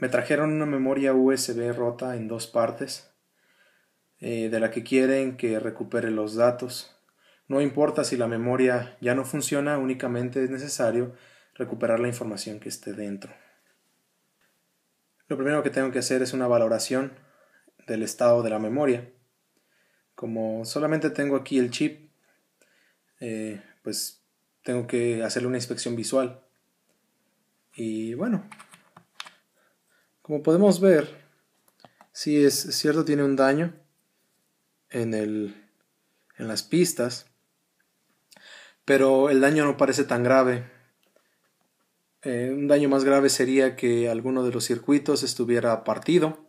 Me trajeron una memoria USB rota en dos partes, eh, de la que quieren que recupere los datos. No importa si la memoria ya no funciona, únicamente es necesario recuperar la información que esté dentro. Lo primero que tengo que hacer es una valoración del estado de la memoria. Como solamente tengo aquí el chip, eh, pues tengo que hacerle una inspección visual. Y bueno, como podemos ver, si es cierto, tiene un daño en, en las pistas, pero el daño no parece tan grave. Eh, un daño más grave sería que alguno de los circuitos estuviera partido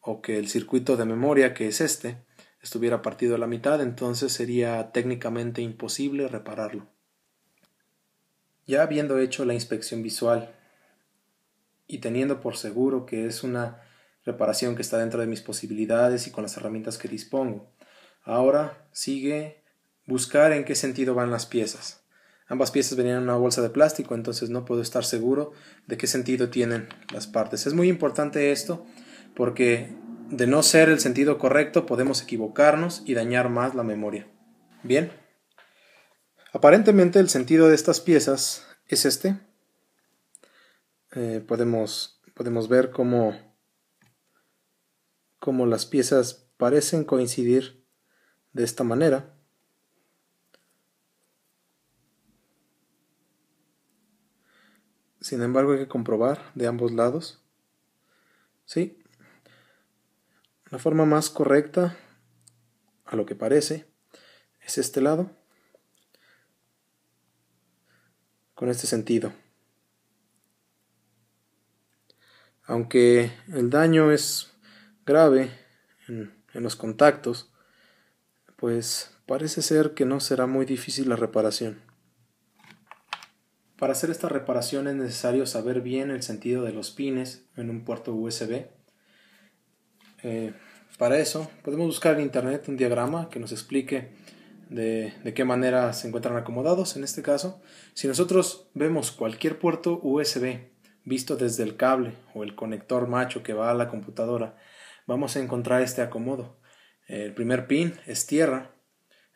o que el circuito de memoria, que es este, estuviera partido a la mitad, entonces sería técnicamente imposible repararlo. Ya habiendo hecho la inspección visual y teniendo por seguro que es una reparación que está dentro de mis posibilidades y con las herramientas que dispongo. Ahora sigue buscar en qué sentido van las piezas. Ambas piezas venían en una bolsa de plástico, entonces no puedo estar seguro de qué sentido tienen las partes. Es muy importante esto porque de no ser el sentido correcto podemos equivocarnos y dañar más la memoria. Bien. Aparentemente el sentido de estas piezas es este, eh, podemos, podemos ver cómo, cómo las piezas parecen coincidir de esta manera. Sin embargo, hay que comprobar de ambos lados. ¿Sí? La forma más correcta, a lo que parece, es este lado. Con este sentido. aunque el daño es grave en, los contactos, pues parece ser que no será muy difícil la reparación. Para hacer esta reparación es necesario saber bien el sentido de los pines en un puerto USB. Eh, para eso podemos buscar en internet un diagrama que nos explique de, qué manera se encuentran acomodados. En este caso, si nosotros vemos cualquier puerto USB visto desde el cable o el conector macho que va a la computadora, vamos a encontrar este acomodo. El primer pin es tierra,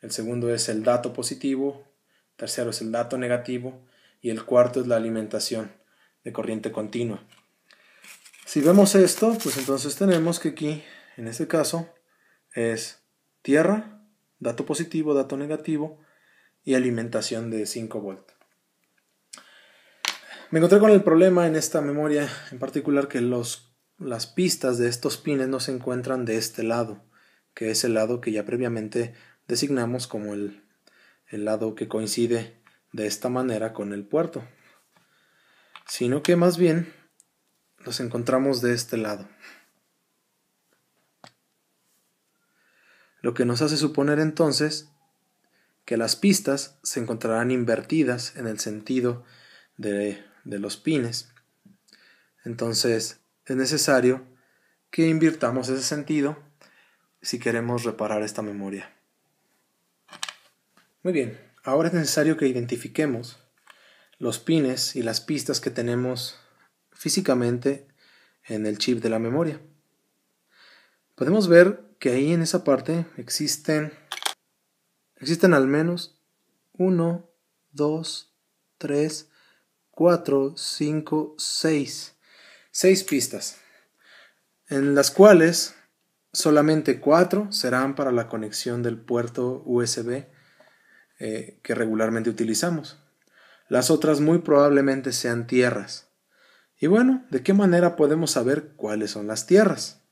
el segundo es el dato positivo, el tercero es el dato negativo y el cuarto es la alimentación de corriente continua. Si vemos esto, pues entonces tenemos que aquí, en este caso, es tierra, dato positivo, dato negativo y alimentación de 5 voltios. Me encontré con el problema en esta memoria, en particular que los, las pistas de estos pines no se encuentran de este lado, que es el lado que ya previamente designamos como el, el lado que coincide de esta manera con el puerto, sino que más bien los encontramos de este lado. Lo que nos hace suponer entonces que las pistas se encontrarán invertidas en el sentido de de los pines. Entonces es necesario que invirtamos ese sentido si queremos reparar esta memoria. Muy bien, ahora es necesario que identifiquemos los pines y las pistas que tenemos físicamente en el chip de la memoria. Podemos ver que ahí en esa parte existen, existen al menos 1, 2, 3, 4, 5, 6. 6 pistas, en las cuales solamente 4 serán para la conexión del puerto USB eh, que regularmente utilizamos. Las otras muy probablemente sean tierras. Y bueno, ¿de qué manera podemos saber cuáles son las tierras?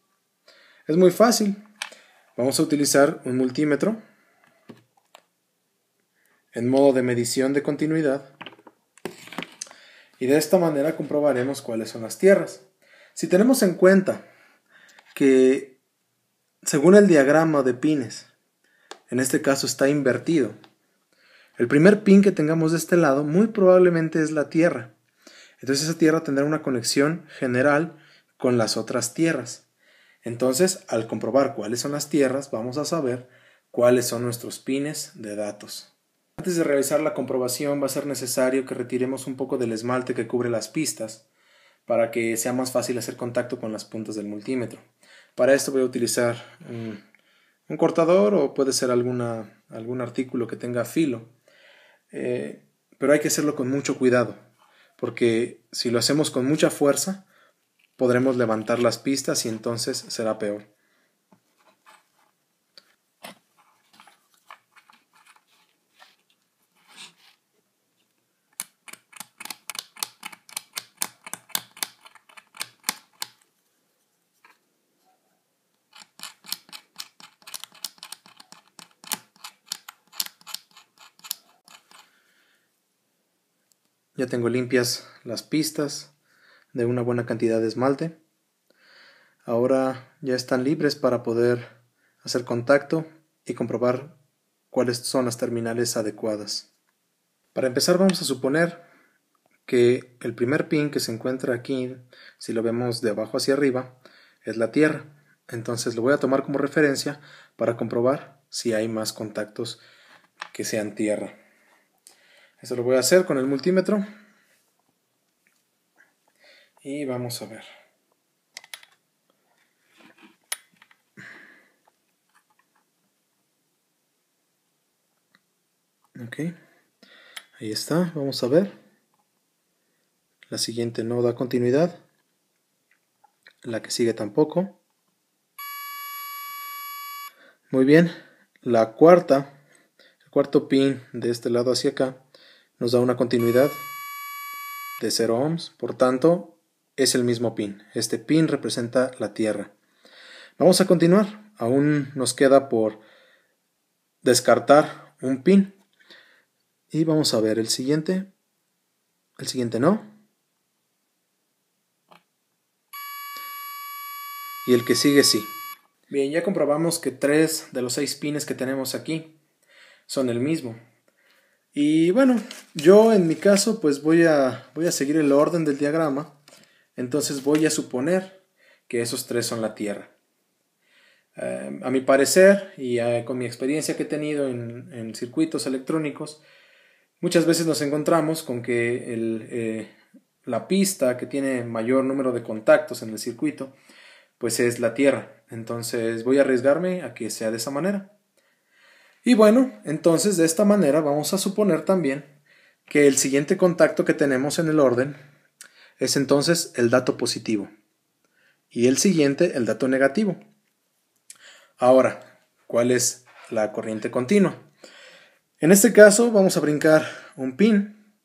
Es muy fácil. Vamos a utilizar un multímetro en modo de medición de continuidad y de esta manera comprobaremos cuáles son las tierras. Si tenemos en cuenta que según el diagrama de pines, en este caso está invertido, el primer pin que tengamos de este lado muy probablemente es la Tierra. Entonces esa Tierra tendrá una conexión general con las otras tierras. Entonces, al comprobar cuáles son las tierras, vamos a saber cuáles son nuestros pines de datos. Antes de realizar la comprobación va a ser necesario que retiremos un poco del esmalte que cubre las pistas para que sea más fácil hacer contacto con las puntas del multímetro. Para esto voy a utilizar un, cortador o puede ser alguna, algún artículo que tenga filo, eh, pero hay que hacerlo con mucho cuidado porque si lo hacemos con mucha fuerza podremos levantar las pistas y entonces será peor. Ya tengo limpias las pistas de una buena cantidad de esmalte. Ahora ya están libres para poder hacer contacto y comprobar cuáles son las terminales adecuadas. Para empezar vamos a suponer que el primer pin que se encuentra aquí, si lo vemos de abajo hacia arriba, es la Tierra. Entonces lo voy a tomar como referencia para comprobar si hay más contactos que sean Tierra. Eso lo voy a hacer con el multímetro. Y vamos a ver. Ok. Ahí está. Vamos a ver. La siguiente no da continuidad. La que sigue tampoco. Muy bien. La cuarta, el cuarto pin de este lado hacia acá, nos da una continuidad de 0 ohms, por tanto es el mismo pin. Este pin representa la Tierra. Vamos a continuar, aún nos queda por descartar un pin. Y vamos a ver el siguiente. El siguiente no. Y el que sigue sí. Bien, ya comprobamos que tres de los seis pines que tenemos aquí son el mismo. Y bueno, yo en mi caso pues voy a, voy a seguir el orden del diagrama. Entonces voy a suponer que esos tres son la Tierra. Em, a mi parecer y eh, con mi experiencia que he tenido en, circuitos electrónicos, muchas veces nos encontramos con que el, eh, la pista que tiene mayor número de contactos en el circuito, pues es la Tierra. Entonces voy a arriesgarme a que sea de esa manera. Y bueno, entonces de esta manera vamos a suponer también que el siguiente contacto que tenemos en el orden es entonces el dato positivo y el siguiente el dato negativo. Ahora, ¿cuál es la corriente continua? En este caso vamos a brincar un pin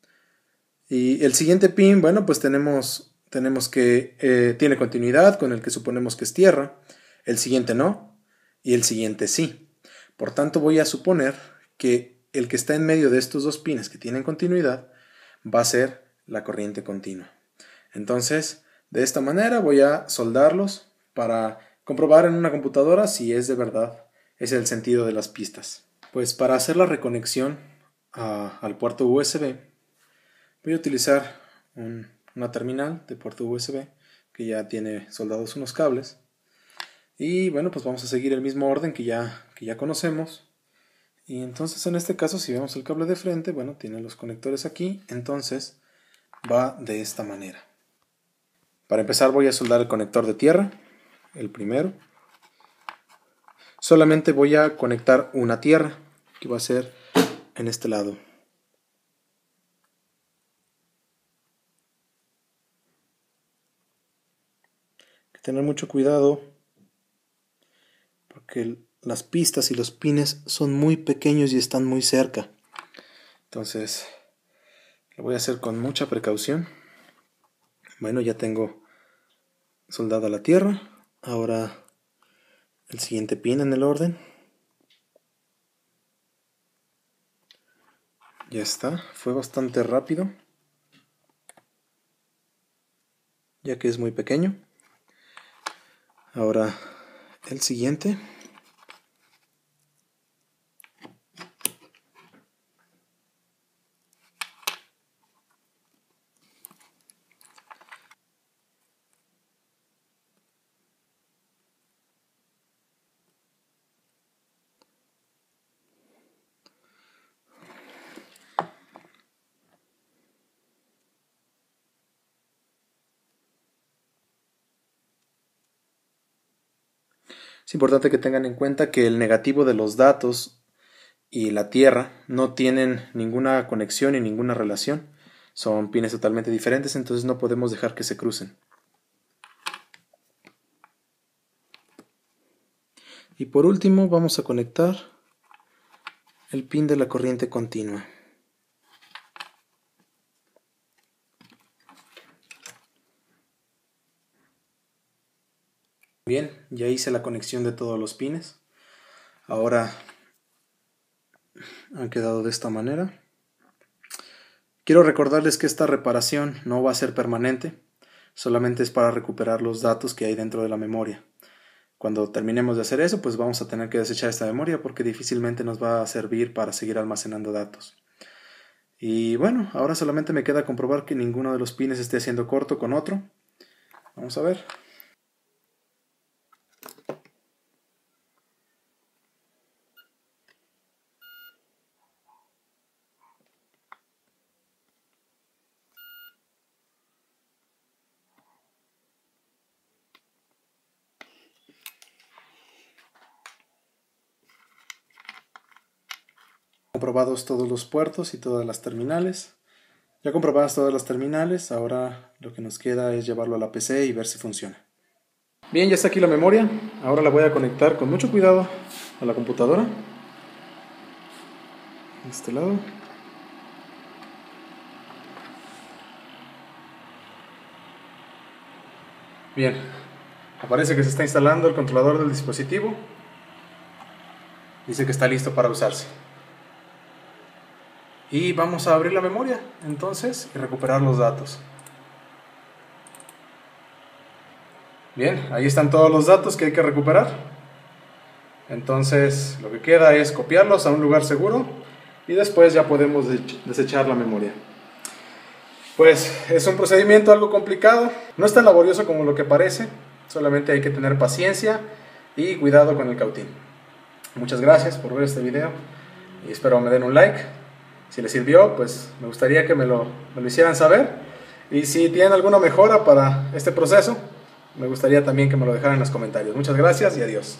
y el siguiente pin, bueno, pues tenemos, tenemos que eh, tiene continuidad con el que suponemos que es tierra, el siguiente no y el siguiente sí. Por tanto, voy a suponer que el que está en medio de estos dos pines que tienen continuidad va a ser la corriente continua. Entonces, de esta manera voy a soldarlos para comprobar en una computadora si es de verdad es el sentido de las pistas. Pues para hacer la reconexión al puerto USB, voy a utilizar una terminal de puerto USB que ya tiene soldados unos cables y bueno, pues vamos a seguir el mismo orden que ya, que ya conocemos. Y entonces en este caso, si vemos el cable de frente, bueno, tiene los conectores aquí, entonces va de esta manera. Para empezar voy a soldar el conector de tierra, el primero. Solamente voy a conectar una tierra, que va a ser en este lado. que tener mucho cuidado que las pistas y los pines son muy pequeños y están muy cerca. Entonces, lo voy a hacer con mucha precaución. Bueno, ya tengo soldado a la tierra. Ahora el siguiente pin en el orden. Ya está, fue bastante rápido. Ya que es muy pequeño. Ahora el siguiente. Es importante que tengan en cuenta que el negativo de los datos y la Tierra no tienen ninguna conexión y ninguna relación. Son pines totalmente diferentes, entonces no podemos dejar que se crucen. Y por último vamos a conectar el pin de la corriente continua. Bien, ya hice la conexión de todos los pines. Ahora han quedado de esta manera. Quiero recordarles que esta reparación no va a ser permanente, solamente es para recuperar los datos que hay dentro de la memoria. Cuando terminemos de hacer eso, pues vamos a tener que desechar esta memoria porque difícilmente nos va a servir para seguir almacenando datos. Y bueno, ahora solamente me queda comprobar que ninguno de los pines esté haciendo corto con otro. Vamos a ver. comprobados todos los puertos y todas las terminales. Ya comprobadas todas las terminales, ahora lo que nos queda es llevarlo a la PC y ver si funciona. Bien, ya está aquí la memoria. Ahora la voy a conectar con mucho cuidado a la computadora. este lado. Bien, aparece que se está instalando el controlador del dispositivo. Dice que está listo para usarse. Y vamos a abrir la memoria entonces y recuperar los datos. Bien, ahí están todos los datos que hay que recuperar. Entonces lo que queda es copiarlos a un lugar seguro y después ya podemos desechar la memoria. Pues es un procedimiento algo complicado, no es tan laborioso como lo que parece, solamente hay que tener paciencia y cuidado con el cautín. Muchas gracias por ver este video y espero me den un like. Si les sirvió, pues me gustaría que me lo, lo hicieran saber. Y si tienen alguna mejora para este proceso, me gustaría también que me lo dejaran en los comentarios. Muchas gracias y adiós.